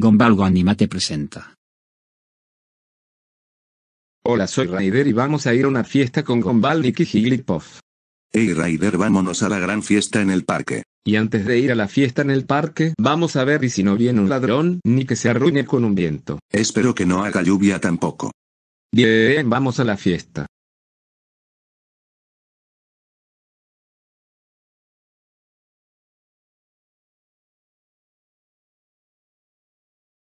Gombalgo TE presenta. Hola, soy Raider y vamos a ir a una fiesta con Gombal y Jigglypuff. Hey Raider, vámonos a la gran fiesta en el parque. Y antes de ir a la fiesta en el parque, vamos a ver si no viene un ladrón, ni que se arruine con un viento. Espero que no haga lluvia tampoco. Bien, vamos a la fiesta.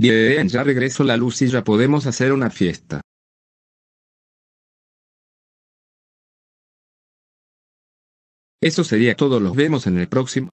Bien, ya regreso la luz y ya podemos hacer una fiesta. Eso sería todo, los vemos en el próximo.